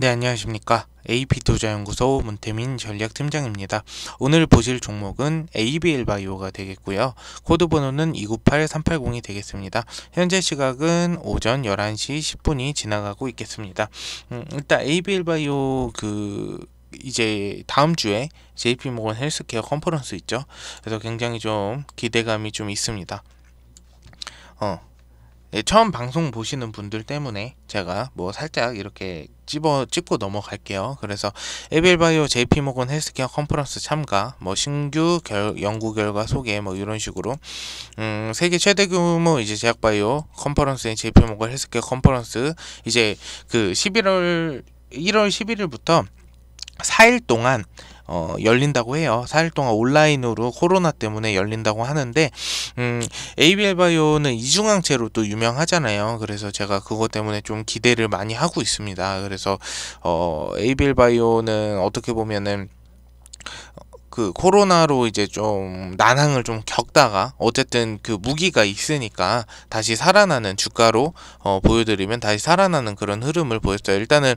네, 안녕하십니까. AP투자연구소 문태민 전략팀장입니다. 오늘 보실 종목은 ABL바이오가 되겠고요. 코드 번호는 298380이 되겠습니다. 현재 시각은 오전 11시 10분이 지나가고 있겠습니다. 음, 일단 ABL바이오 그 이제 다음 주에 JP 모건 헬스케어 컨퍼런스 있죠. 그래서 굉장히 좀 기대감이 좀 있습니다. 어, 예, 처음 방송 보시는 분들 때문에 제가 뭐 살짝 이렇게 찝어 찍고 넘어갈게요. 그래서 에빌바이오, JP모건 헬스케어 컨퍼런스 참가, 뭐 신규 결, 연구 결과 소개, 뭐 이런 식으로 음, 세계 최대 규모 이제 제약바이오 컨퍼런스인 JP모건 헬스케어 컨퍼런스 이제 그 11월 1월 11일부터 4일 동안 어, 열린다고 해요. 4일 동안 온라인으로 코로나 때문에 열린다고 하는데 음, ABL 바이오는 이중항체로 또 유명하잖아요. 그래서 제가 그것 때문에 좀 기대를 많이 하고 있습니다. 그래서 어, ABL 바이오는 어떻게 보면은 그 코로나로 이제 좀 난항을 좀 겪다가 어쨌든 그 무기가 있으니까 다시 살아나는 주가로 어, 보여드리면 다시 살아나는 그런 흐름을 보였어요. 일단은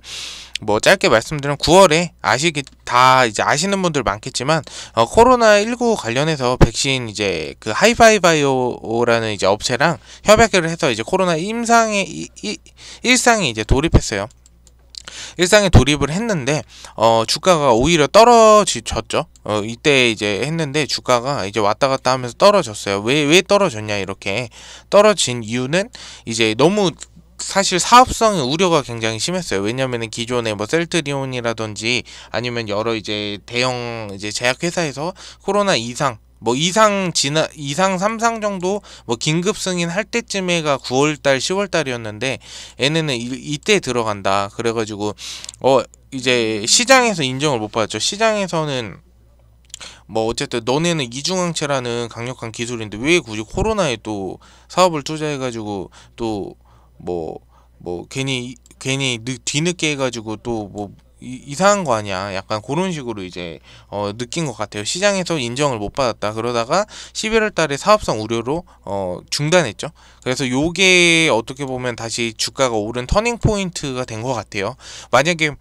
뭐 짧게 말씀드리면 9월에 아시기 다 이제 아시는 분들 많겠지만 어, 코로나 19 관련해서 백신 이제 그하이파이바이오라는 이제 업체랑 협약을 해서 이제 코로나 임상에 일상이 이제 돌입했어요. 일상에 돌입을 했는데 어, 주가가 오히려 떨어졌죠. 어, 이때 이제 했는데 주가가 이제 왔다 갔다 하면서 떨어졌어요. 왜 왜 떨어졌냐 이렇게 떨어진 이유는 이제 너무 사실 사업성의 우려가 굉장히 심했어요. 왜냐면은 기존에 뭐 셀트리온이라든지 아니면 여러 이제 대형 이제 제약회사에서 코로나 이상 뭐 이상 지나 이상 삼상 정도 뭐 긴급 승인할 때쯤에가 9월달 10월달이었는데 얘네는 이, 때 들어간다 그래가지고 어 이제 시장에서 인정을 못 받았죠 시장에서는 뭐 어쨌든 너네는 이중항체라는 강력한 기술인데 왜 굳이 코로나에 또 사업을 투자해가지고 또 뭐뭐 뭐 괜히 괜히 늦, 뒤늦게 해가지고 또뭐 이, 상한거 아니야. 약간 그런 식으로 이제 어, 느낀 것 같아요. 시장에서 인정을 못 받았다. 그러다가 11월 달에 사업성 우려로 어, 중단했죠. 그래서 요게 어떻게 보면 다시 주가가 오른 터닝 포인트가 된 것 같아요. 만약에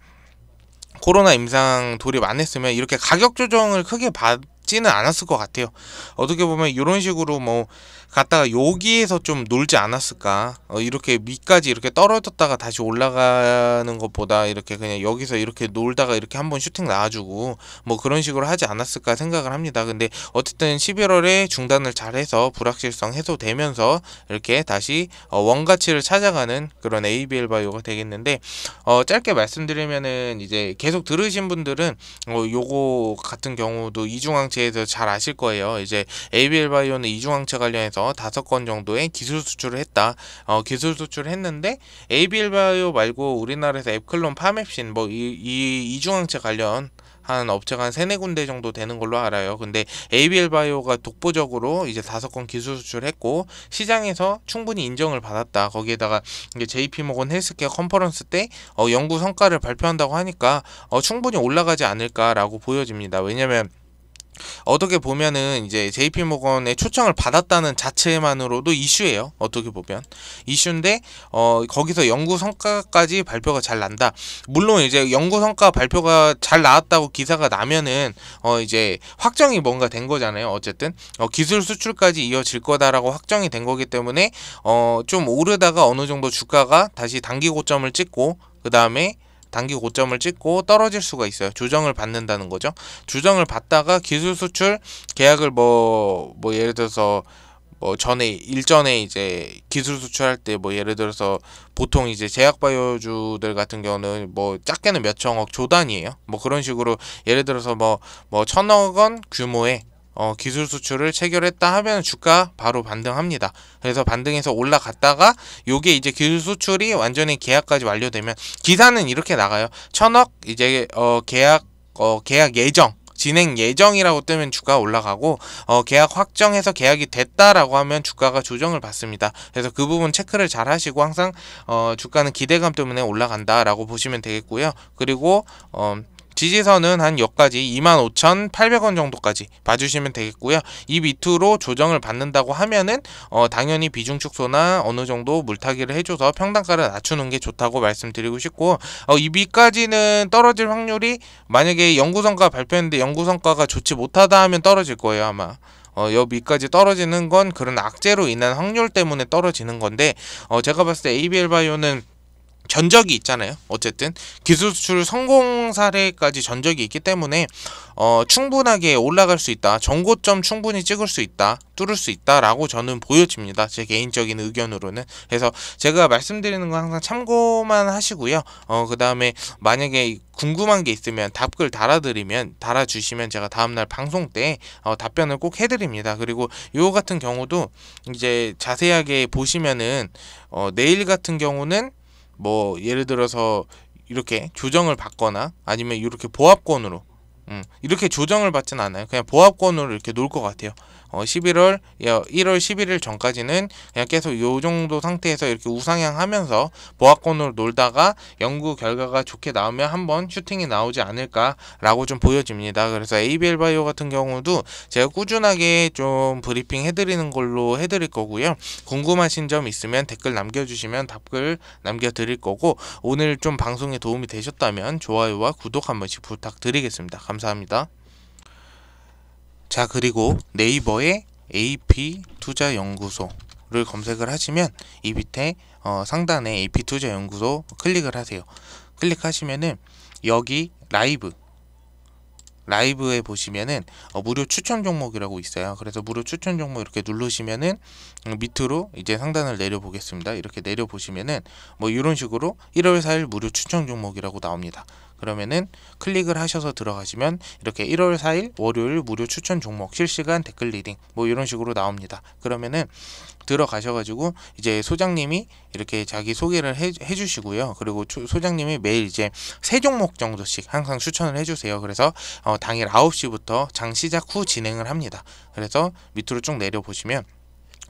코로나 임상 돌입 안 했으면 이렇게 가격 조정을 크게 받, 있지는 않았을 것 같아요. 어떻게 보면 이런 식으로 뭐 갔다가 여기에서 좀 놀지 않았을까 어, 이렇게 밑까지 이렇게 떨어졌다가 다시 올라가는 것보다 이렇게 그냥 여기서 이렇게 놀다가 이렇게 한번 슈팅 나와주고 뭐 그런 식으로 하지 않았을까 생각을 합니다 근데 어쨌든 11월에 중단을 잘해서 불확실성 해소되면서 이렇게 다시 어, 원가치를 찾아가는 그런 ABL 바이오가 되겠는데 어, 짧게 말씀드리면은 이제 계속 들으신 분들은 어, 요거 같은 경우도 이중항체 대해서 잘 아실 거예요. 이제 ABL 바이오는 이중항체 관련해서 다섯 건 정도의 기술 수출을 했다. 어, 기술 수출을 했는데 ABL 바이오 말고 우리나라에서 앱클론, 파맵신 뭐이 이, 이중항체 관련 한 업체가 한 세네 군데 정도 되는 걸로 알아요. 근데 ABL 바이오가 독보적으로 이제 다섯 건 기술 수출했고 을 시장에서 충분히 인정을 받았다. 거기에다가 이제 JP 모건 헬스케어 컨퍼런스 때 어, 연구 성과를 발표한다고 하니까 어, 충분히 올라가지 않을까라고 보여집니다. 왜냐면 어떻게 보면은 이제 JP 모건의 초청을 받았다는 자체만으로도 이슈예요. 어떻게 보면 이슈인데 어 거기서 연구 성과까지 발표가 잘 난다. 물론 이제 연구 성과 발표가 잘 나왔다고 기사가 나면은 어 이제 확정이 뭔가 된 거잖아요. 어쨌든 어 기술 수출까지 이어질 거다라고 확정이 된 거기 때문에 어 좀 오르다가 어느 정도 주가가 다시 단기 고점을 찍고 그 다음에 단기 고점을 찍고 떨어질 수가 있어요. 조정을 받는다는 거죠. 조정을 받다가 기술 수출 계약을 뭐뭐 뭐 예를 들어서 뭐 전에 일전에 이제 기술 수출할 때 뭐 예를 들어서 보통 이제 제약 바이오주들 같은 경우는 뭐 작게는 몇 천억 조단이에요. 뭐 그런 식으로 예를 들어서 뭐 뭐 천억 원 규모의 어, 기술 수출을 체결했다 하면 주가 바로 반등합니다. 그래서 반등해서 올라갔다가 요게 이제 기술 수출이 완전히 계약까지 완료되면 기사는 이렇게 나가요. 천억 이제 어, 계약 어, 계약 예정 진행 예정이라고 뜨면 주가 올라가고 어, 계약 확정해서 계약이 됐다라고 하면 주가가 조정을 받습니다. 그래서 그 부분 체크를 잘 하시고 항상 어, 주가는 기대감 때문에 올라간다라고 보시면 되겠고요. 그리고 어, 지지선은 한 여기까지 25,800원 정도까지 봐주시면 되겠고요. 이 밑으로 조정을 받는다고 하면은 어 당연히 비중 축소나 어느 정도 물타기를 해줘서 평단가를 낮추는 게 좋다고 말씀드리고 싶고 어이 밑까지는 떨어질 확률이 만약에 연구성과 발표했는데 연구성과가 좋지 못하다 하면 떨어질 거예요 아마. 어, 여밑까지 떨어지는 건 그런 악재로 인한 확률 때문에 떨어지는 건데 어, 제가 봤을 때 ABL 바이오는 전적이 있잖아요. 어쨌든 기술 수출 성공 사례까지 전적이 있기 때문에 어, 충분하게 올라갈 수 있다. 정고점 충분히 찍을 수 있다. 뚫을 수 있다라고 저는 보여집니다. 제 개인적인 의견으로는. 그래서 제가 말씀드리는 건 항상 참고만 하시고요. 어, 그다음에 만약에 궁금한 게 있으면 답글 달아드리면 달아주시면 제가 다음날 방송 때 어, 답변을 꼭 해드립니다. 그리고 요 같은 경우도 이제 자세하게 보시면은 어, 내일 같은 경우는 뭐 예를 들어서 이렇게 조정을 받거나 아니면 이렇게 보합권으로 음, 이렇게 조정을 받진 않아요. 그냥 보합권으로 이렇게 놀것 같아요. 어 11월 1월 11일 전까지는 그냥 계속 요 정도 상태에서 이렇게 우상향 하면서 보합권으로 놀다가 연구 결과가 좋게 나오면 한번 슈팅이 나오지 않을까라고 좀 보여집니다. 그래서 ABL 바이오 같은 경우도 제가 꾸준하게 좀 브리핑 해드리는 걸로 해드릴 거고요. 궁금하신 점 있으면 댓글 남겨주시면 답글 남겨드릴 거고 오늘 좀 방송에 도움이 되셨다면 좋아요와 구독 한 번씩 부탁드리겠습니다. 감사합니다. 자 그리고 네이버에 AP투자연구소를 검색을 하시면 이 밑에 어, 상단에 AP투자연구소 클릭을 하세요. 클릭하시면은 여기 라이브 라이브에 보시면은 어, 무료 추천 종목이라고 있어요. 그래서 무료 추천 종목 이렇게 누르시면은 밑으로 이제 상단을 내려 보겠습니다. 이렇게 내려 보시면은 뭐 이런 식으로 1월 4일 무료 추천 종목이라고 나옵니다. 그러면은 클릭을 하셔서 들어가시면 이렇게 1월 4일 월요일 무료 추천 종목 실시간 댓글 리딩 뭐 이런 식으로 나옵니다. 그러면은 들어가셔가지고 이제 소장님이 이렇게 자기 소개를 해, 해주시고요. 그리고 소장님이 매일 이제 세 종목 정도씩 항상 추천을 해주세요. 그래서 어, 당일 9시부터 장 시작 후 진행을 합니다. 그래서 밑으로 쭉 내려보시면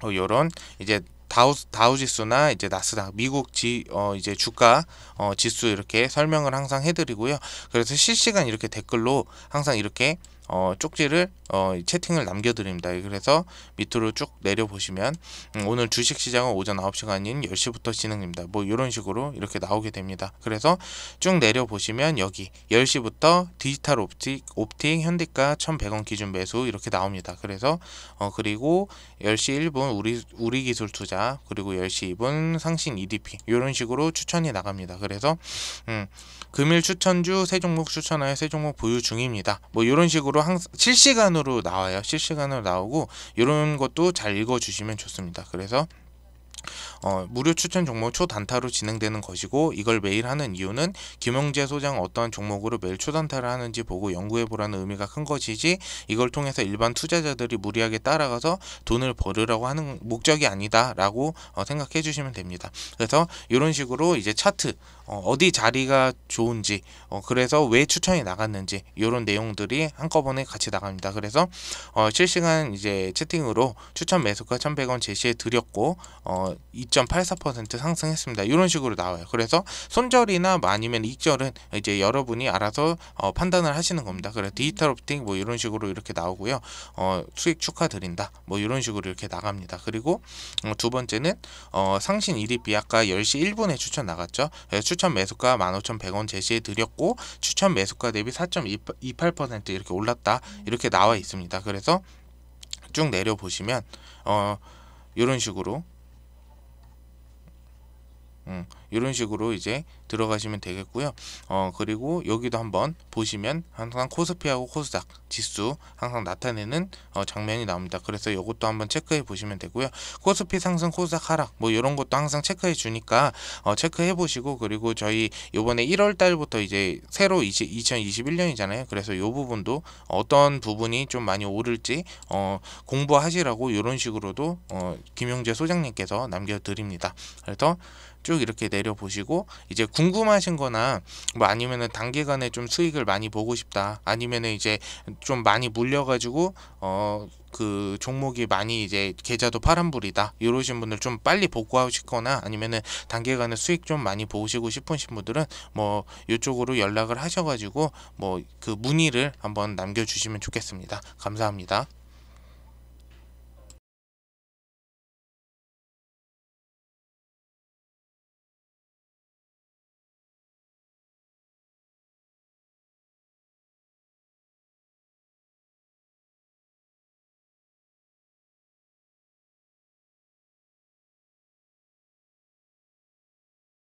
어, 요런 이제 다우, 다우지수나 이제 나스닥 미국 지 어, 이제 주가 어, 지수 이렇게 설명을 항상 해드리고요. 그래서 실시간 이렇게 댓글로 항상 이렇게 어, 쪽지를 어, 채팅을 남겨드립니다. 그래서 밑으로 쭉 내려보시면 음, 오늘 주식시장은 오전 9시가 아닌 10시부터 진행입니다뭐 이런 식으로 이렇게 나오게 됩니다. 그래서 쭉 내려보시면 여기 10시부터 디지털 옵틱, 옵틱 현대가 1100원 기준 매수 이렇게 나옵니다. 그래서 어, 그리고 10시 1분 우리, 우리 기술 투자 그리고 10시 2분 상신 EDP 이런 식으로 추천이 나갑니다. 그래서 음, 금일 추천주 세 종목 추천하여 세 종목 보유 중입니다. 뭐 이런 식으로 저도 항상 실시간으로 나와요. 실시간으로 나오고 이런 것도 잘 읽어주시면 좋습니다. 그래서 어, 무료 추천 종목 초단타로 진행되는 것이고 이걸 매일 하는 이유는 김용재 소장 어떤 종목으로 매일 초단타를 하는지 보고 연구해 보라는 의미가 큰 것이지 이걸 통해서 일반 투자자들이 무리하게 따라가서 돈을 벌으라고 하는 목적이 아니다라고 어, 생각해 주시면 됩니다. 그래서 이런 식으로 이제 차트 어, 어디 자리가 좋은지 어, 그래서 왜 추천이 나갔는지 이런 내용들이 한꺼번에 같이 나갑니다. 그래서 어, 실시간 이제 채팅으로 추천 매수가 1,100원 제시해 드렸고 어, 2.84% 어, 상승했습니다. 이런 식으로 나와요. 그래서 손절이나 뭐 아니면 익절은 이제 여러분이 알아서 어, 판단을 하시는 겁니다. 그래서 디지털 옵팅 뭐 이런 식으로 이렇게 나오고요. 어, 수익 축하드린다. 뭐 이런 식으로 이렇게 나갑니다. 그리고 어, 두 번째는 어, 상신 1위 비약가 10시 1분에 추천 나갔죠. 추천 매수가 15,100원 제시해 드렸고 추천 매수가 대비 4.28% 이렇게 올랐다. 이렇게 나와 있습니다. 그래서 쭉 내려 보시면 어 이런 식으로 음, 이런 식으로 이제 들어가시면 되겠고요. 어, 그리고 여기도 한번 보시면 항상 코스피하고 코스닥 지수 항상 나타내는 어, 장면이 나옵니다. 그래서 이것도 한번 체크해 보시면 되고요. 코스피 상승, 코스닥 하락 뭐 이런 것도 항상 체크해 주니까 어, 체크해 보시고 그리고 저희 요번에 1월 달부터 이제 새로 20, 2021년이잖아요. 그래서 요 부분도 어떤 부분이 좀 많이 오를지 어, 공부하시라고 이런 식으로도 어, 김용재 소장님께서 남겨드립니다. 그래서 쭉 이렇게 내려 보시고 이제 궁금하신 거나 뭐 아니면은 단기간에 좀 수익을 많이 보고 싶다 아니면은 이제 좀 많이 물려 가지고 어 그 종목이 많이 이제 계좌도 파란불이다 이러신 분들 좀 빨리 복구하고싶거나 아니면은 단기간에 수익 좀 많이 보시고 싶으신 분들은 뭐 이쪽으로 연락을 하셔가지고 뭐 그 문의를 한번 남겨주시면 좋겠습니다 감사합니다.